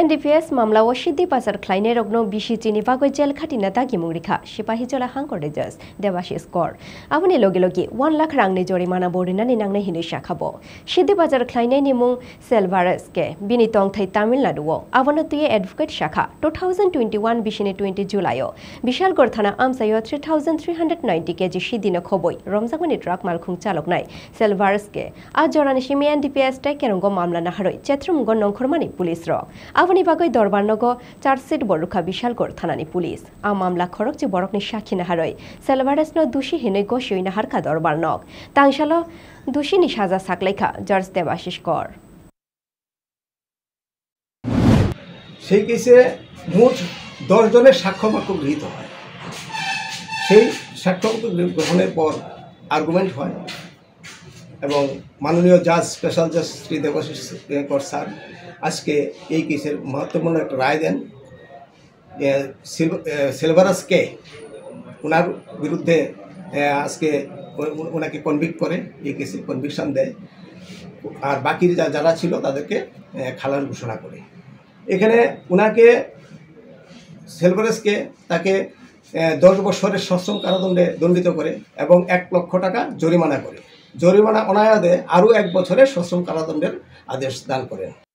NDPS মামলা ও সিদ্ধি পাচার খ্লাইনে রগ্ন বিশি চিনি পাগৈ জেল খাটিনা তাগি মুংরিখা সিপাহী চলা হাং করে জাজ দেবাশিস কর আপনি লগে লগে ওয়ান লাখ রাংনি জরিমানা বরিনানি নাংনে হিনি শাখাব সিদ্ধি পাচার খ্লাইনে নিমুং সেলভারেসকে বিনি তংথাই তামিলনাড়ুও আবানো তুই এডভোকেট শাখা টু থাউজেন্ড টুয়েন্টি ওয়ান বিশিনে টুয়েন্টি জুলাইও বিশালগড় থানা আমসাইও three thousand three hundred ninety KG সিদিন খবই রমজাগনি ট্রাক মালখুং চালক নাই সেলভারেসকে আজ জরানি সিমি এনডিপিএস টাই কেরঙ্গ মামলা নাহারই চেত্রমুঙ্গ নংখরমানি পুলিশ রক আবনি আফগানিবাগৈ দরবারনগ চার্জশিট বরুখা বিশালগড় থানানি পুলিশ আ মামলা খরক যে বরকনি সাক্ষী নাহারই সেলভারেস ন দোষী হেনৈ গসই নাহারখা দরবারনগ তাংশাল দোষী নি সাজা সাকলাইখা জর্জ দেবাশিস কর সেই কেসে মোট দশজনের সাক্ষ্য বাক্য গৃহীত হয় সেই সাক্ষ্য গ্রহণের পর আর্গুমেন্ট হয় এবং মাননীয় জাজ স্পেশাল জাজ শ্রী দেবাশিস প্রিয়কর স্যার আজকে এই কেসের মহত্বপূর্ণ একটা রায় দেন সিলভারাসকে ওনার বিরুদ্ধে আজকে ওনাকে কনভিক্ট করে এই কেসের কনভিকশান দেয় আর বাকি যা যারা ছিল তাদেরকে খালান ঘোষণা করে এখানে ওনাকে সেলভারেসকে তাকে দশ বছরের সশ্রম কারাদণ্ডে দণ্ডিত করে এবং এক লক্ষ টাকা জরিমানা করে জরিমানা অনায়াদে আরও এক বছরের সশ্রম কারাদণ্ডের আদেশ দান করেন